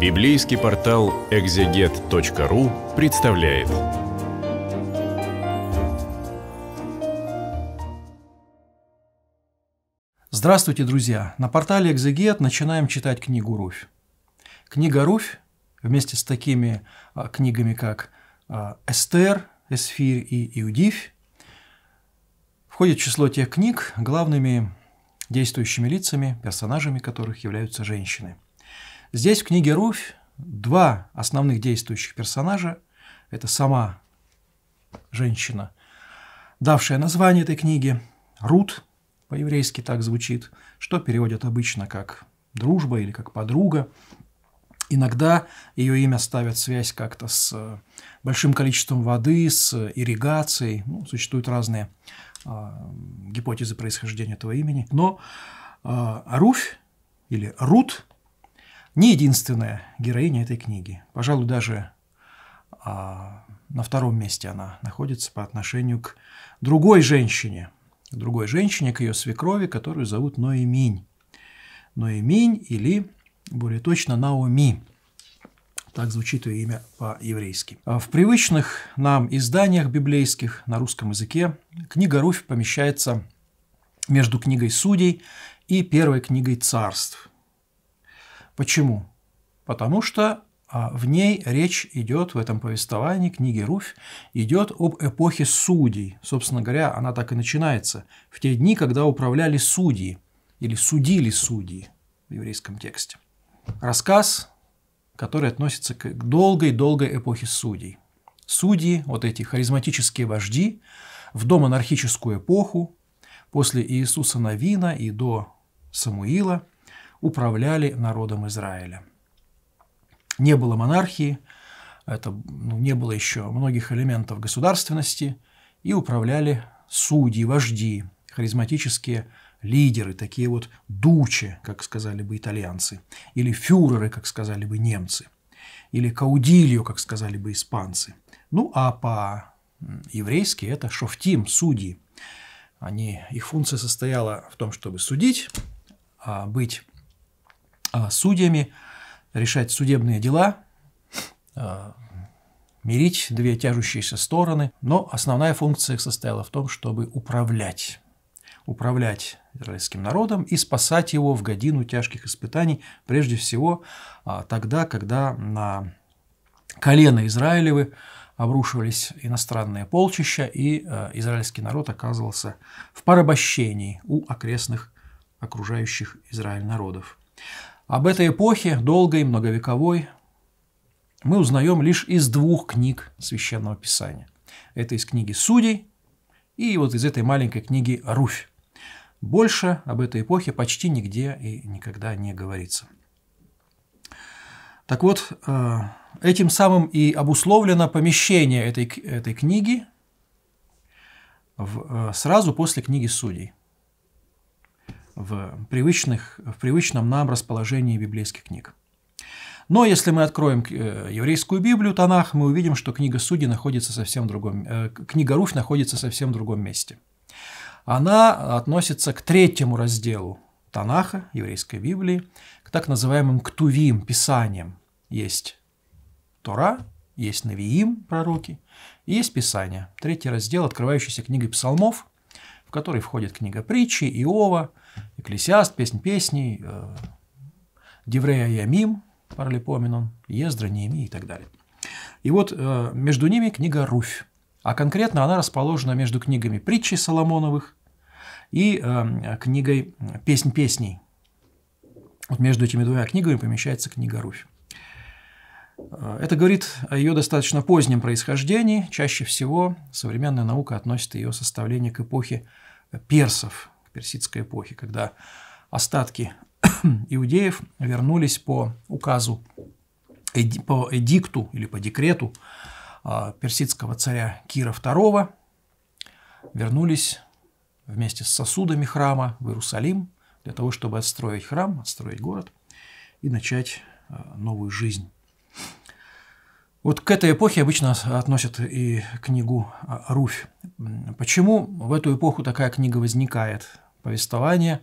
Библейский портал экзегет.ру представляет. Здравствуйте, друзья! На портале Экзегет начинаем читать книгу «Руфь». Книга «Руфь» вместе с такими а, книгами, как а, «Эстер», «Эсфир» и Иудиф, входит в число тех книг, главными действующими лицами, персонажами которых являются женщины – Здесь в книге «Руфь» два основных действующих персонажа. Это сама женщина, давшая название этой книге. Рут, по-еврейски так звучит, что переводят обычно как «дружба» или как «подруга». Иногда ее имя ставят связь как-то с э, большим количеством воды, с ирригацией. Ну, существуют разные э, гипотезы происхождения этого имени. Но э, Руфь или Рут не единственная героиня этой книги. Пожалуй, даже а, на втором месте она находится по отношению к другой женщине, другой женщине, к ее свекрови, которую зовут Ноэминь. Ноэминь или, более точно, Наоми. Так звучит ее имя по-еврейски. А в привычных нам изданиях библейских на русском языке книга Руфь помещается между книгой Судей и первой книгой Царств – Почему? Потому что а, в ней речь идет, в этом повествовании книги Руфь, идет об эпохе судей. Собственно говоря, она так и начинается. В те дни, когда управляли судьи или судили судьи в еврейском тексте. Рассказ, который относится к долгой-долгой эпохе судей. Судьи, вот эти харизматические вожди, в домонархическую эпоху, после Иисуса Навина и до Самуила – управляли народом Израиля. Не было монархии, это, ну, не было еще многих элементов государственности, и управляли судьи, вожди, харизматические лидеры, такие вот дучи, как сказали бы итальянцы, или фюреры, как сказали бы немцы, или каудильо, как сказали бы испанцы. Ну, а по-еврейски это шофтим, судьи. Они, их функция состояла в том, чтобы судить, а быть а, судьями, решать судебные дела, а, мирить две тяжущиеся стороны, но основная функция их состояла в том, чтобы управлять управлять израильским народом и спасать его в годину тяжких испытаний, прежде всего а, тогда, когда на колено Израилевы обрушивались иностранные полчища, и израильский народ оказывался в порабощении у окрестных окружающих Израиль народов. Об этой эпохе, долгой, многовековой, мы узнаем лишь из двух книг Священного Писания. Это из книги «Судей» и вот из этой маленькой книги «Руфь». Больше об этой эпохе почти нигде и никогда не говорится. Так вот, э, этим самым и обусловлено помещение этой, этой книги в, э, сразу после книги «Судей» в, привычных, в привычном нам расположении библейских книг. Но если мы откроем э, еврейскую Библию, Танах, мы увидим, что книга Судей находится совсем в другом, э, книга Руфь находится совсем в другом месте. Она относится к третьему разделу Танаха, еврейской Библии, к так называемым ктувим, писаниям. Есть Тора, есть Навиим, пророки, и есть Писание. Третий раздел, открывающийся книгой псалмов – который входит книга притчи, Иова, Экклесиаст, Песнь песней, э, Деврея Ямим, Паралипоменон, Ездра, Нееми и так далее. И вот э, между ними книга Руфь, а конкретно она расположена между книгами притчи Соломоновых и э, книгой э, «Песнь песней». Вот между этими двумя книгами помещается книга Руфь. Это говорит о ее достаточно позднем происхождении. Чаще всего современная наука относит ее составление к эпохе персов персидской эпохи, когда остатки иудеев вернулись по указу, по эдикту или по декрету а, персидского царя Кира II, вернулись вместе с сосудами храма в Иерусалим для того, чтобы отстроить храм, отстроить город и начать а, новую жизнь. Вот к этой эпохе обычно относят и книгу а, «Руфь». Почему в эту эпоху такая книга возникает? Повествование,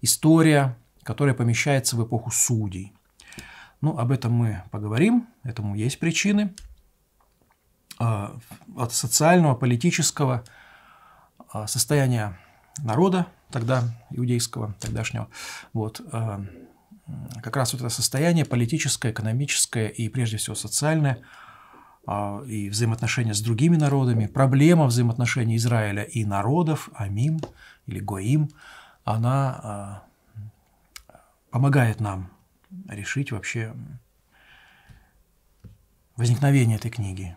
история, которая помещается в эпоху судей. Ну, об этом мы поговорим, этому есть причины. А, от социального, политического а, состояния народа тогда, иудейского, тогдашнего, вот, как раз вот это состояние политическое, экономическое и прежде всего социальное, а, и взаимоотношения с другими народами, проблема взаимоотношений Израиля и народов, Амим или Гоим, она а, помогает нам решить вообще возникновение этой книги,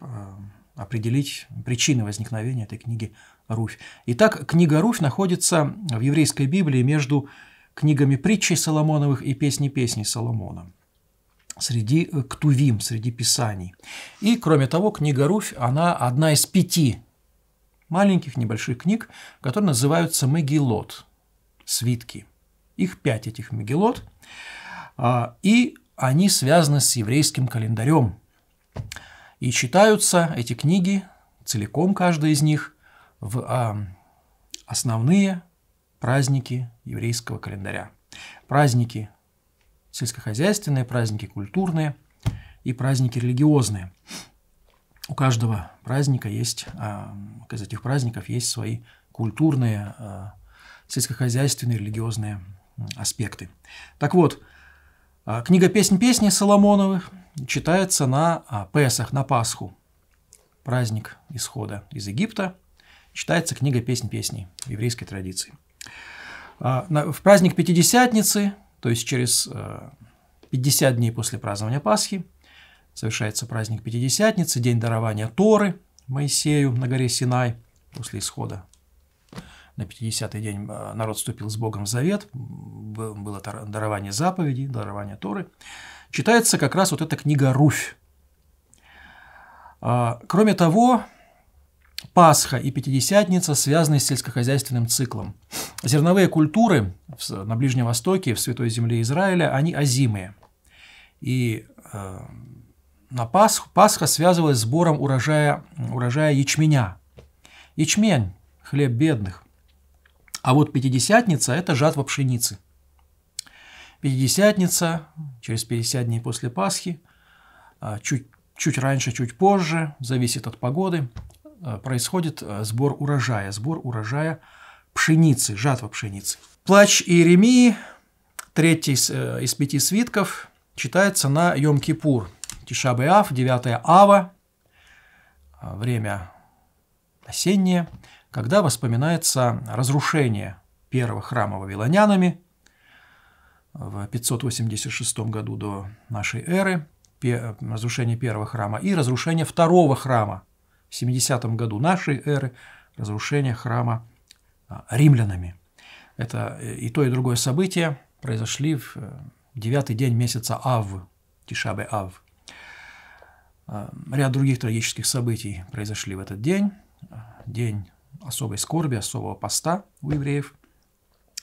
а, определить причины возникновения этой книги Руфь. Итак, книга Руфь находится в еврейской Библии между книгами притчей Соломоновых и песни песней Соломона среди э, ктувим, среди писаний. И, кроме того, книга Руфь, она одна из пяти маленьких небольших книг, которые называются Мегилот, свитки. Их пять этих Мегилот, а, и они связаны с еврейским календарем. И читаются эти книги, целиком каждая из них, в а, основные праздники еврейского календаря. Праздники сельскохозяйственные, праздники культурные и праздники религиозные. У каждого праздника есть, а, из этих праздников есть свои культурные, а, сельскохозяйственные, религиозные аспекты. Так вот, а, книга «Песнь песни» Соломоновых читается на Песах, на Пасху, праздник исхода из Египта, читается книга «Песнь песней» в еврейской традиции. А, в праздник Пятидесятницы, то есть через 50 э, дней после празднования Пасхи, совершается праздник Пятидесятницы, день дарования Торы Моисею на горе Синай после исхода. На 50-й день э, народ вступил с Богом в завет, было дарование заповедей, дарование Торы. Читается как раз вот эта книга «Руфь». А, кроме того, Пасха и Пятидесятница связаны с сельскохозяйственным циклом. Зерновые культуры на Ближнем Востоке, в Святой Земле Израиля, они озимые. И э, на Пасху, Пасха связывалась с сбором урожая, урожая ячменя. Ячмень – хлеб бедных. А вот Пятидесятница – это жатва пшеницы. Пятидесятница, через 50 дней после Пасхи, а, чуть, чуть раньше, чуть позже, зависит от погоды – Э, происходит э, сбор урожая, сбор урожая пшеницы, жатва пшеницы. Плач Иеремии, третий э, из пяти свитков, читается на Йом-Кипур. Тишабеав, 9 ава, время осеннее, когда воспоминается разрушение первого храма вавилонянами в 586 году до нашей эры, разрушение первого храма и разрушение второго храма в 70-м году нашей эры разрушение храма а, римлянами. Это э, и то, и другое событие произошли в э, девятый день месяца Ав, Тишабе Ав. А, ряд других трагических событий произошли в этот день. А, день особой скорби, особого поста у евреев,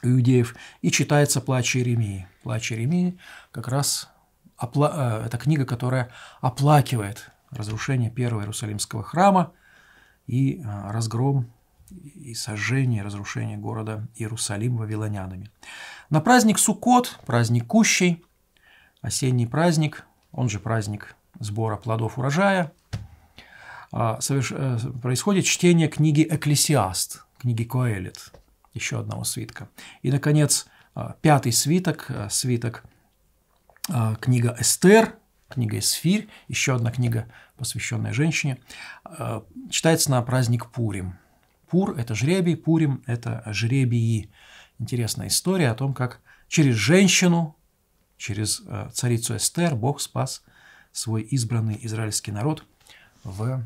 у иудеев. И читается «Плач Иеремии». «Плач Иеремии» как раз опла... Э, это книга, которая оплакивает разрушение первого Иерусалимского храма и а, разгром и сожжение, и разрушение города Иерусалим вавилонянами. На праздник Суккот, праздник Кущей, осенний праздник, он же праздник сбора плодов урожая, а, э, происходит чтение книги «Экклесиаст», книги Коэлит, еще одного свитка. И, наконец, а, пятый свиток, свиток книга «Эстер», книга «Эсфирь», еще одна книга, посвященная женщине, э, читается на праздник Пурим. Пур – это жребий, Пурим – это жребии. Интересная история о том, как через женщину, через э, царицу Эстер Бог спас свой избранный израильский народ в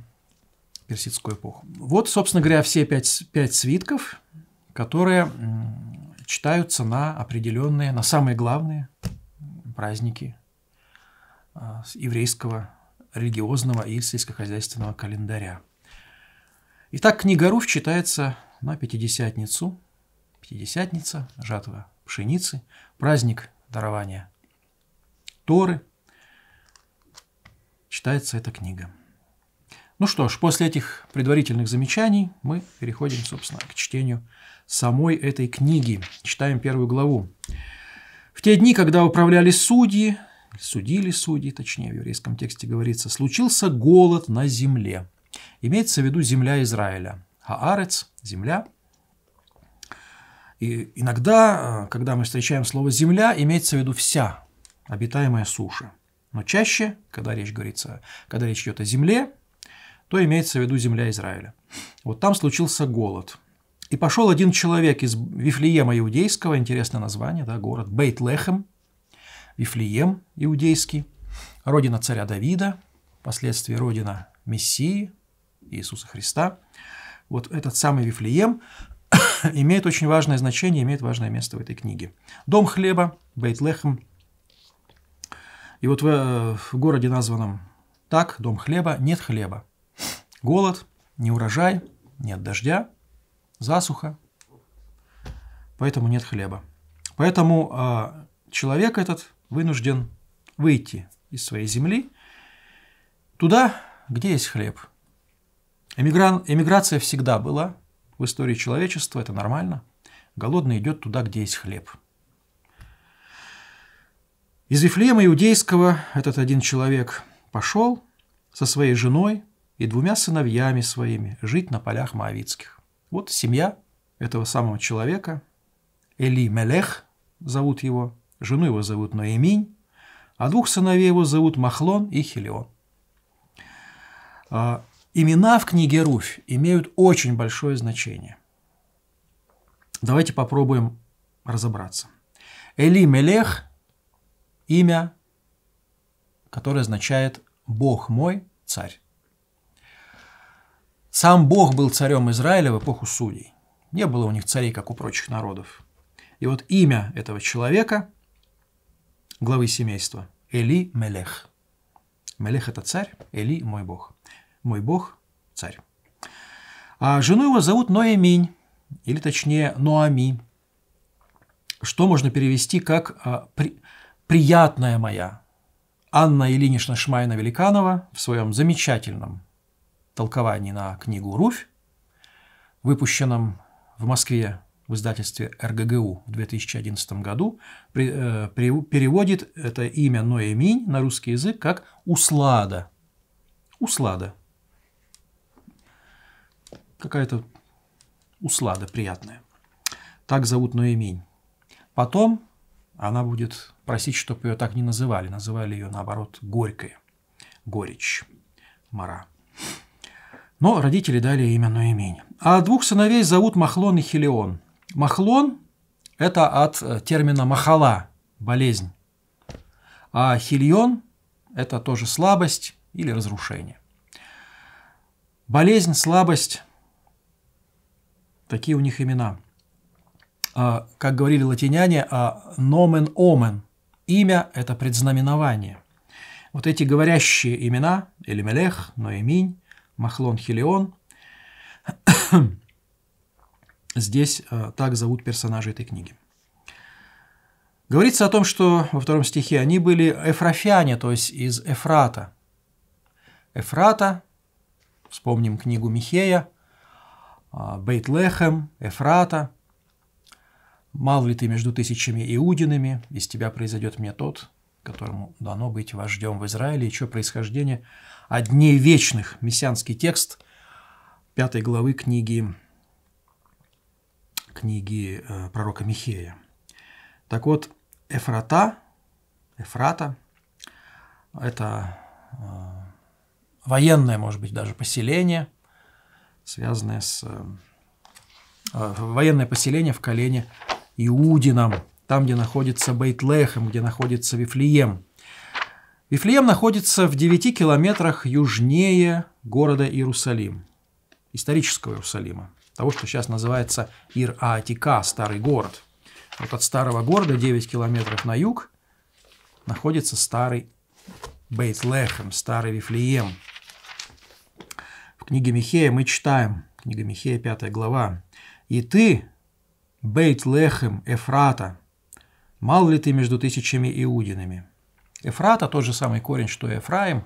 персидскую эпоху. Вот, собственно говоря, все пять, пять свитков, которые читаются на определенные, на самые главные праздники а, с еврейского религиозного и сельскохозяйственного календаря. Итак, книга Руф читается на Пятидесятницу. Пятидесятница, жатва пшеницы, праздник дарования Торы. Читается эта книга. Ну что ж, после этих предварительных замечаний мы переходим, собственно, к чтению самой этой книги. Читаем первую главу. «В те дни, когда управляли судьи, судили судьи, точнее в еврейском тексте говорится, случился голод на земле. Имеется в виду земля Израиля. Хаарец – земля. И иногда, э, когда мы встречаем слово «земля», имеется в виду вся обитаемая суша. Но чаще, когда речь, говорится, когда речь идет о земле, то имеется в виду земля Израиля. Вот там случился голод. И пошел один человек из Вифлеема Иудейского, интересное название, да, город Бейт-Лехем, Вифлеем иудейский, родина царя Давида, впоследствии родина Мессии, Иисуса Христа. Вот этот самый Вифлеем имеет очень важное значение, имеет важное место в этой книге. Дом хлеба, Бейтлехем. И вот в, э, в городе, названном так, дом хлеба, нет хлеба. Голод, не урожай, нет дождя, засуха, поэтому нет хлеба. Поэтому э, человек этот вынужден выйти из своей земли туда, где есть хлеб. Эмигран, эмиграция всегда была в истории человечества, это нормально. Голодный идет туда, где есть хлеб. Из Вифлеема Иудейского этот один человек пошел со своей женой и двумя сыновьями своими жить на полях Моавицких. Вот семья этого самого человека, Эли Мелех зовут его, Жену его зовут Ноеминь, а двух сыновей его зовут Махлон и Хелион. А, имена в книге Руфь имеют очень большое значение. Давайте попробуем разобраться. Эли Мелех – имя, которое означает «Бог мой, царь». Сам Бог был царем Израиля в эпоху судей. Не было у них царей, как у прочих народов. И вот имя этого человека – главы семейства Эли Мелех. Мелех – это царь, Эли – мой бог. Мой бог – царь. А жену его зовут Ноэминь, или точнее Ноами, что можно перевести как а, «приятная моя». Анна Ильинична Шмайна-Великанова в своем замечательном толковании на книгу «Руфь», выпущенном в Москве в издательстве РГГУ в 2011 году э, переводит это имя Ноэминь на русский язык как «услада». Услада. Какая-то услада приятная. Так зовут Ноэминь. Потом она будет просить, чтобы ее так не называли. Называли ее, наоборот, горькой. Горечь. Мара. Но родители дали имя Ноэминь. А двух сыновей зовут Махлон и Хелион – Махлон – это от э, термина махала – болезнь. А хильон – это тоже слабость или разрушение. Болезнь, слабость – такие у них имена. А, как говорили латиняне, «номен а, омен» – имя – это предзнаменование. Вот эти говорящие имена – Элимелех, Ноэминь, Махлон, Хилион – Здесь э, так зовут персонажей этой книги. Говорится о том, что во втором стихе они были эфрофяне, то есть из Эфрата. Эфрата, вспомним книгу Михея, э, Бейтлехем, Эфрата. «Мал ли ты между тысячами иудинами, из тебя произойдет мне тот, которому дано быть вождем в Израиле». Еще происхождение о дней вечных, мессианский текст пятой главы книги книги э, пророка Михея. Так вот, Эфрата, Эфрата – это э, военное, может быть, даже поселение, связанное с… Э, военное поселение в колене Иудином, там, где находится Бейтлехем, где находится Вифлеем. Вифлеем находится в 9 километрах южнее города Иерусалим, исторического Иерусалима того, что сейчас называется Ир-Аатика, старый город. Вот от старого города 9 километров на юг находится старый Бейтлехем, старый Вифлеем. В книге Михея мы читаем, книга Михея, 5 глава, «И ты, Бейтлехем Эфрата, мал ли ты между тысячами иудинами?» Эфрата – тот же самый корень, что и Эфраим,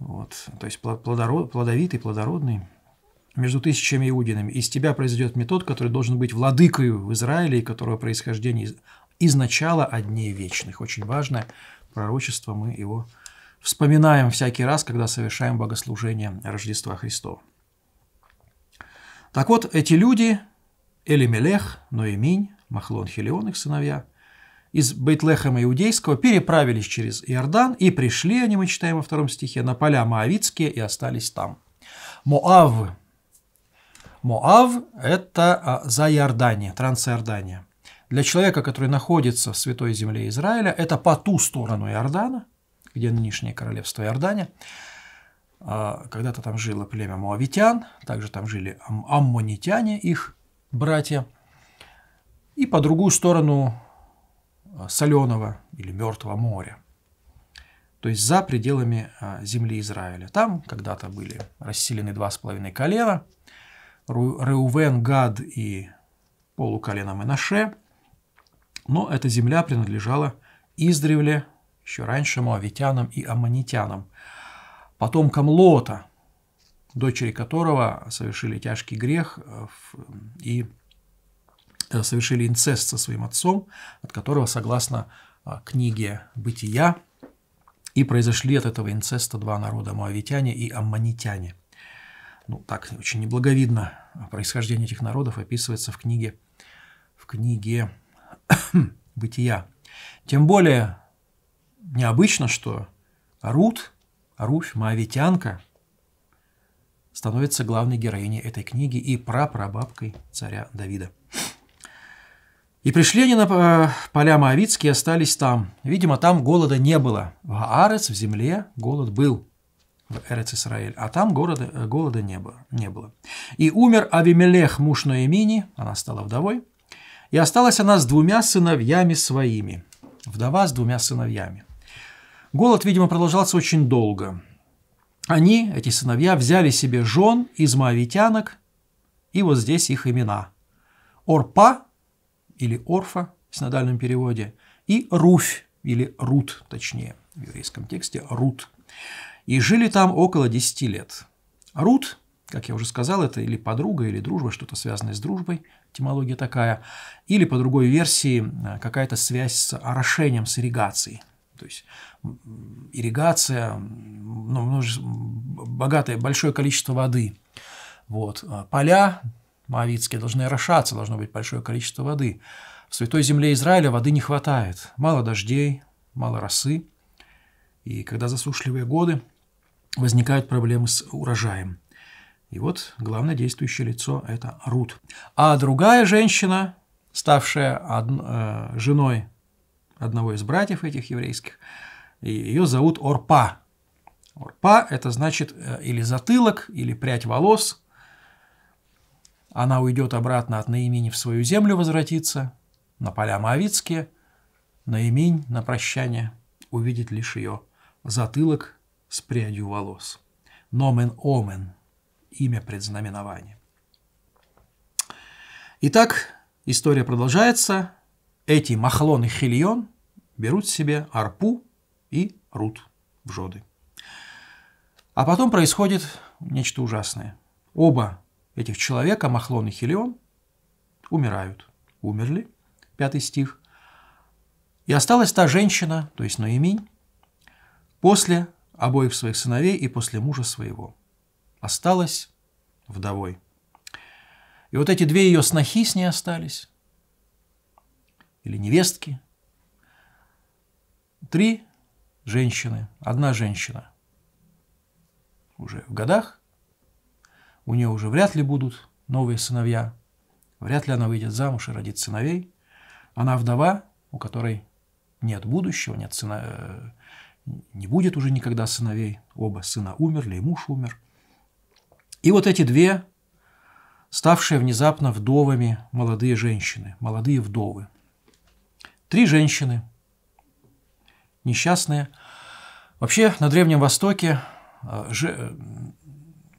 вот, то есть плодород, плодовитый, плодородный – между тысячами иудинами. Из тебя произойдет метод, который должен быть владыкою в Израиле, и которого происхождение из, из начала от вечных. Очень важное пророчество, мы его вспоминаем всякий раз, когда совершаем богослужение Рождества Христова. Так вот, эти люди, Элимелех, Ноеминь, Махлон Хелион, их сыновья, из Бейтлехема Иудейского переправились через Иордан, и пришли они, мы читаем во втором стихе, на поля Моавицкие и остались там. Моавы Моав – это а, за Иордания, Трансиордания. Для человека, который находится в Святой Земле Израиля, это по ту сторону Иордана, где нынешнее королевство Иордания. А, когда-то там жило племя Моавитян, также там жили аммонитяне, их братья. И по другую сторону а, соленого или мертвого моря, то есть за пределами земли Израиля. Там когда-то были расселены два с половиной колена – Реувен, Гад и полуколена Менаше. Но эта земля принадлежала издревле, еще раньше Моавитянам и аммонитянам, потомкам Лота, дочери которого совершили тяжкий грех э, и э, совершили инцест со своим отцом, от которого, согласно э, книге «Бытия», и произошли от этого инцеста два народа – Моавитяне и аммонитяне – ну так очень неблаговидно происхождение этих народов описывается в книге, в книге «Бытия». Тем более необычно, что Рут, Руфь, Моавитянка, становится главной героиней этой книги и прапрабабкой царя Давида. И пришли они на э, поля Моавицкие остались там. Видимо, там голода не было. В Аарец, в земле, голод был в Эрец-Исраэль, а там города, э, голода не было, не было. И умер Авимелех, муж Ноемини, она стала вдовой, и осталась она с двумя сыновьями своими, вдова с двумя сыновьями. Голод, видимо, продолжался очень долго. Они, эти сыновья, взяли себе жен из моавитянок, и вот здесь их имена. Орпа или Орфа в синодальном переводе, и Руфь или Рут, точнее, в еврейском тексте Рут и жили там около 10 лет. Рут, как я уже сказал, это или подруга, или дружба, что-то связанное с дружбой, этимология такая, или по другой версии э, какая-то связь с орошением, с ирригацией. То есть ирригация, ну, ну богатое, большое количество воды. Вот. Э, поля моавитские должны орошаться, должно быть большое количество воды. В Святой Земле Израиля воды не хватает. Мало дождей, мало росы. И когда засушливые годы, возникают проблемы с урожаем. И вот главное действующее лицо – это Рут. А другая женщина, ставшая од... Э, женой одного из братьев этих еврейских, ее зовут Орпа. Орпа – это значит э, или затылок, или прядь волос. Она уйдет обратно от Наимини в свою землю возвратиться, на поля Моавицкие. Наимень на прощание увидит лишь ее затылок с прядью волос. Номен Омен – имя предзнаменования. Итак, история продолжается. Эти Махлон и Хильон берут себе арпу и рут в жоды. А потом происходит нечто ужасное. Оба этих человека, Махлон и хилион, умирают. Умерли, пятый стих. И осталась та женщина, то есть Ноемин. после обоих своих сыновей и после мужа своего. Осталась вдовой. И вот эти две ее снохи с ней остались, или невестки. Три женщины, одна женщина уже в годах, у нее уже вряд ли будут новые сыновья, вряд ли она выйдет замуж и родит сыновей. Она вдова, у которой нет будущего, нет сына... Э, не будет уже никогда сыновей. Оба сына умерли, и муж умер. И вот эти две, ставшие внезапно вдовами молодые женщины, молодые вдовы. Три женщины, несчастные. Вообще на Древнем Востоке а, же,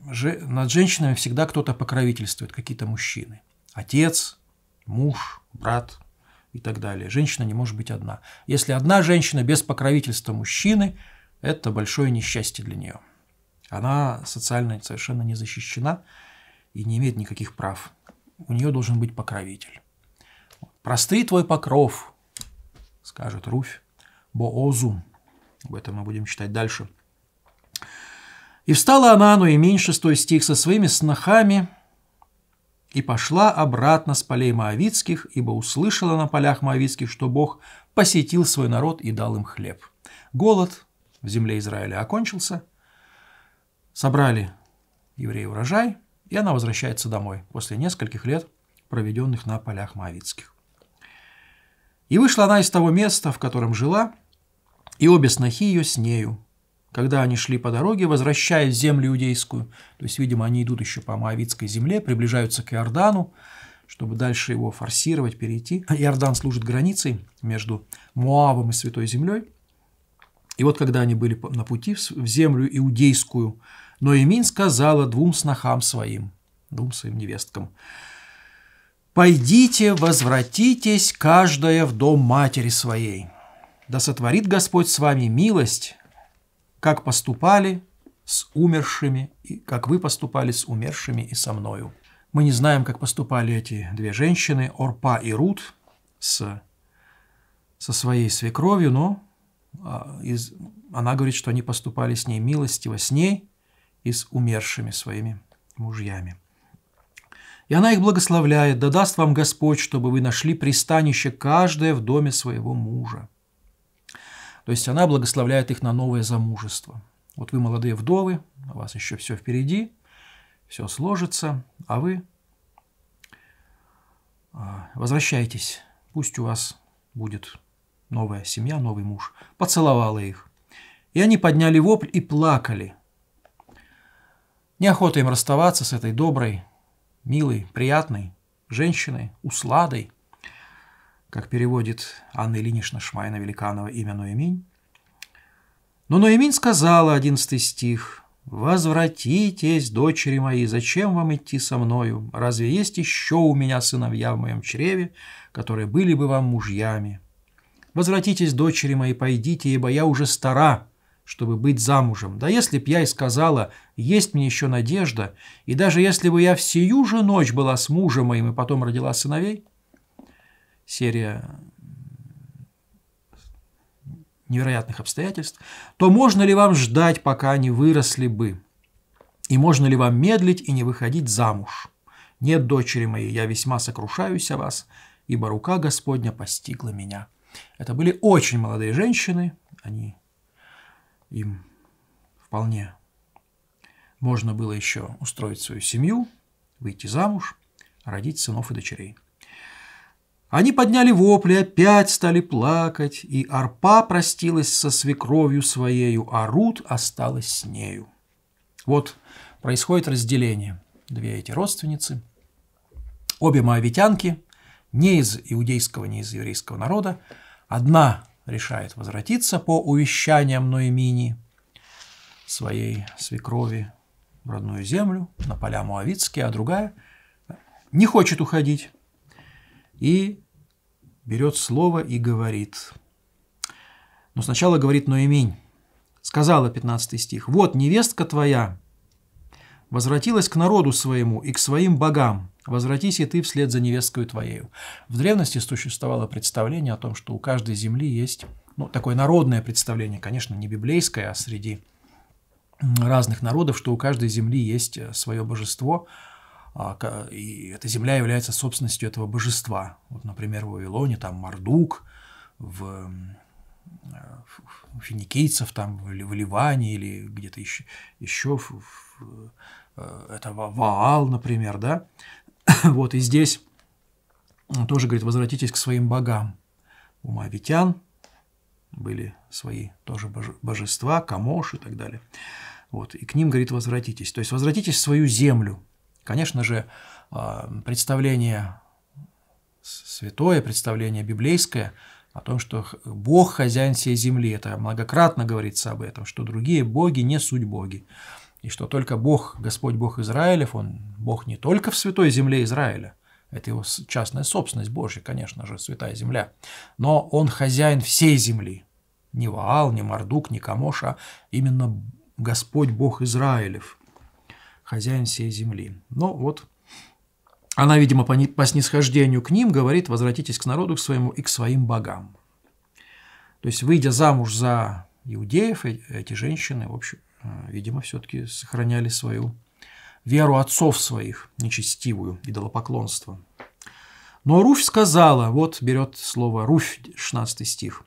же, над женщинами всегда кто-то покровительствует, какие-то мужчины. Отец, муж, брат – и так далее. Женщина не может быть одна. Если одна женщина без покровительства мужчины, это большое несчастье для нее. Она социально совершенно не защищена и не имеет никаких прав. У нее должен быть покровитель. Простый твой покров», – скажет Руфь, – «боозум». Об этом мы будем читать дальше. «И встала она, но и меньшество стих, со своими снохами, и пошла обратно с полей Моавицких, ибо услышала на полях Моавицких, что Бог посетил свой народ и дал им хлеб. Голод в земле Израиля окончился, собрали евреи урожай, и она возвращается домой после нескольких лет, проведенных на полях Моавицких. И вышла она из того места, в котором жила, и обе снохи ее с нею, когда они шли по дороге, возвращаясь в землю иудейскую, то есть, видимо, они идут еще по Моавитской земле, приближаются к Иордану, чтобы дальше его форсировать, перейти. Иордан служит границей между Моавом и Святой Землей. И вот когда они были на пути в землю иудейскую, Ноемин сказала двум снохам своим, двум своим невесткам, «Пойдите, возвратитесь, каждая в дом матери своей. Да сотворит Господь с вами милость, как поступали с умершими, и как вы поступали с умершими и со мною. Мы не знаем, как поступали эти две женщины, Орпа и Рут, с, со своей свекровью, но а, из, она говорит, что они поступали с ней милостиво, с ней и с умершими своими мужьями. И она их благословляет, да даст вам Господь, чтобы вы нашли пристанище каждое в доме своего мужа. То есть она благословляет их на новое замужество. Вот вы молодые вдовы, у вас еще все впереди, все сложится, а вы а, возвращайтесь, пусть у вас будет новая семья, новый муж. Поцеловала их. И они подняли вопль и плакали. Неохота им расставаться с этой доброй, милой, приятной женщиной, усладой – как переводит Анна Ильинична Шмайна Великанова имя Ноеминь. Но Ноеминь сказала, одиннадцатый стих, «Возвратитесь, дочери мои, зачем вам идти со мною? Разве есть еще у меня сыновья в моем чреве, которые были бы вам мужьями? Возвратитесь, дочери мои, пойдите, ибо я уже стара, чтобы быть замужем. Да если б я и сказала, есть мне еще надежда, и даже если бы я всю же ночь была с мужем моим и потом родила сыновей, серия невероятных обстоятельств, то можно ли вам ждать, пока они выросли бы? И можно ли вам медлить и не выходить замуж? Нет, дочери мои, я весьма сокрушаюсь о вас, ибо рука Господня постигла меня. Это были очень молодые женщины, они им вполне можно было еще устроить свою семью, выйти замуж, родить сынов и дочерей. Они подняли вопли, опять стали плакать, и Арпа простилась со свекровью своею, а Рут осталась с нею. Вот происходит разделение. Две эти родственницы, обе моавитянки, не из иудейского, не из еврейского народа. Одна решает возвратиться по увещаниям Ноемини, своей свекрови, в родную землю, на поля Муавицкие, а другая не хочет уходить и берет слово и говорит. Но сначала говорит Ноеминь. Сказала 15 стих. «Вот невестка твоя возвратилась к народу своему и к своим богам. Возвратись и ты вслед за невесткою твоею». В древности существовало представление о том, что у каждой земли есть ну, такое народное представление, конечно, не библейское, а среди разных народов, что у каждой земли есть э, свое божество – а и эта земля является собственностью этого божества. Вот, например, в Вавилоне там Мардук, в, э, в финикийцев там, в Ливане или где-то еще, еще в, в, э, это Ваал, например, да. Вот, и здесь тоже говорит, возвратитесь к своим богам. У Моавитян были свои тоже божества, Камош и так далее. Вот, и к ним, говорит, возвратитесь. То есть, возвратитесь в свою землю – Конечно же, а, представление святое, представление библейское о том, что Бог хозяин всей земли, это многократно говорится об этом, что другие боги не суть боги, и что только Бог, Господь Бог Израилев, Он Бог не только в святой земле Израиля, это его частная собственность Божья, конечно же, святая земля. Но он хозяин всей земли. Не Ваал, не Мардук, не Камоша, а именно Господь Бог Израилев хозяин всей земли. Но ну вот она, видимо, по, по снисхождению к ним говорит «возвратитесь к народу к своему и к своим богам». То есть, выйдя замуж за иудеев, э, эти женщины, в общем, э, видимо, все-таки сохраняли свою веру отцов своих, нечестивую, идолопоклонство. Но Руфь сказала, вот берет слово Руфь, 16 стих,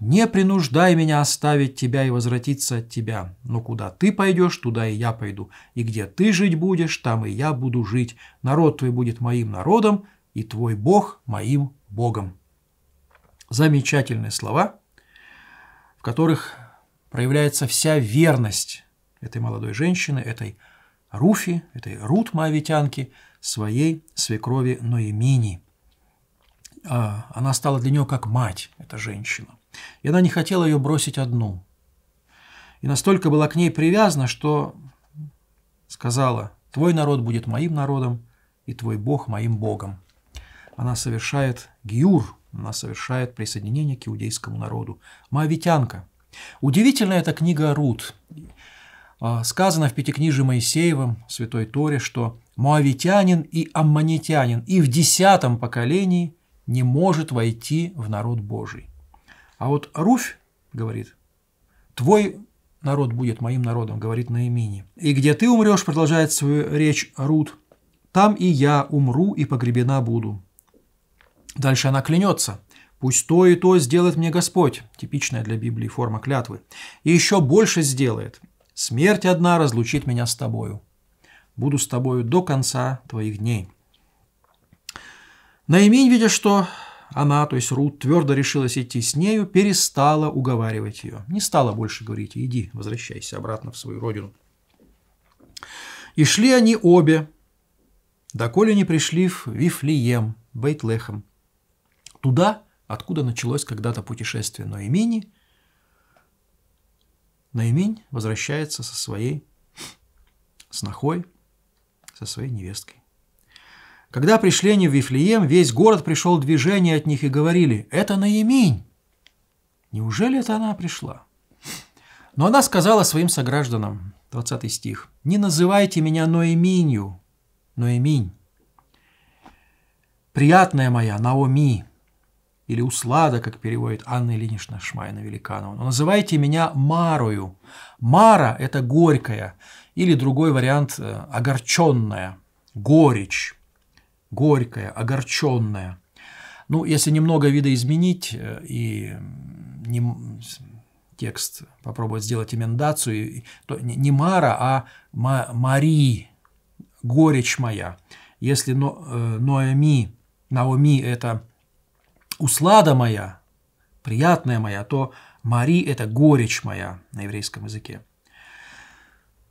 не принуждай меня оставить тебя и возвратиться от тебя. Но куда ты пойдешь, туда и я пойду. И где ты жить будешь, там и я буду жить. Народ твой будет моим народом, и твой Бог моим Богом. Замечательные слова, в которых проявляется вся верность этой молодой женщины, этой Руфи, этой Рут Моавитянки, своей свекрови Ноемини. А, она стала для нее как мать, эта женщина и она не хотела ее бросить одну. И настолько была к ней привязана, что сказала, «Твой народ будет моим народом, и твой Бог моим Богом». Она совершает гиур, она совершает присоединение к иудейскому народу. Моавитянка. Удивительная эта книга Рут. А, сказано в Пятикниже Моисеевом, Святой Торе, что «Моавитянин и аммонитянин и в десятом поколении не может войти в народ Божий». А вот Руфь говорит, твой народ будет моим народом, говорит Наимини. И где ты умрешь, продолжает свою речь Рут, там и я умру и погребена буду. Дальше она клянется. Пусть то и то сделает мне Господь, типичная для Библии форма клятвы, и еще больше сделает. Смерть одна разлучит меня с тобою. Буду с тобою до конца твоих дней. Наимень, видя, что она, то есть Рут, твердо решилась идти с нею, перестала уговаривать ее. Не стала больше говорить «иди, возвращайся обратно в свою родину». И шли они обе, доколе не пришли в Вифлеем, Бейтлехем, туда, откуда началось когда-то путешествие Ноемини. Ноеминь возвращается со своей снохой, со своей невесткой. Когда пришли они в Вифлеем, весь город пришел в движение от них и говорили «Это Наимень!» Неужели это она пришла? Но она сказала своим согражданам, 20 стих, «Не называйте меня Ноэминью, Ноэминь, приятная моя Наоми, или услада, как переводит Анна Ильинична Шмайна Великанова, но называйте меня Марою. Мара – это горькая, или другой вариант э, – огорченная, горечь горькое, огорченное. Ну, если немного видоизменить э, и не, текст попробовать сделать эмендацию, то не Мара, а Ма, Мари, горечь моя. Если но, э, Ноэми, Наоми – это услада моя, приятная моя, то Мари – это горечь моя на еврейском языке.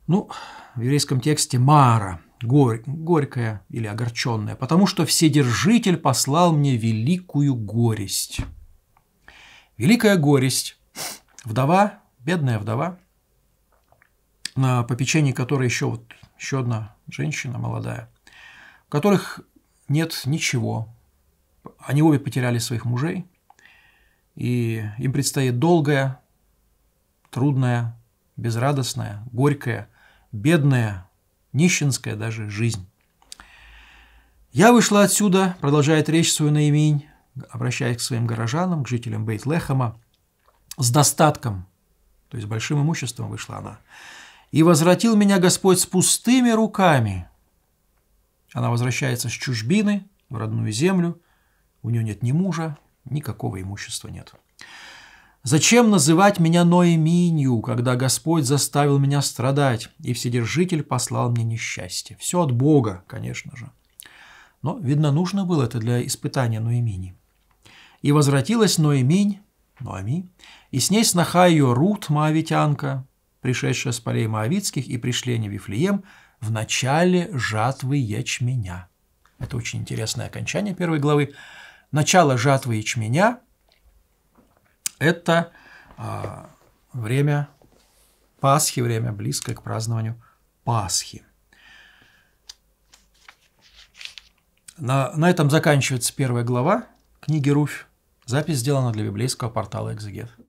Ну, в еврейском тексте Мара – горь, горькое или огорченная, потому что Вседержитель послал мне великую горесть. Великая горесть. Вдова, бедная вдова, на попечении которой еще, вот, еще одна женщина молодая, у которых нет ничего. Они обе потеряли своих мужей, и им предстоит долгая, трудная, безрадостная, горькая, бедная нищенская даже жизнь. «Я вышла отсюда», — продолжает речь свою наимень, обращаясь к своим горожанам, к жителям бейт лехама «с достатком», то есть большим имуществом вышла она, «и возвратил меня Господь с пустыми руками». Она возвращается с чужбины в родную землю, у нее нет ни мужа, никакого имущества нет. Зачем называть меня Ноеминью, когда Господь заставил меня страдать, и Вседержитель послал мне несчастье? Все от Бога, конечно же. Но, видно, нужно было это для испытания Ноемини. И возвратилась Ноеминь, Ноами, и с ней сноха ее Рут, Моавитянка, пришедшая с полей Моавицких, и пришли они в Вифлеем в начале жатвы ячменя. Это очень интересное окончание первой главы. Начало жатвы ячменя – это а, время Пасхи, время близкое к празднованию Пасхи. На, на этом заканчивается первая глава книги Руфь. Запись сделана для библейского портала «Экзегет».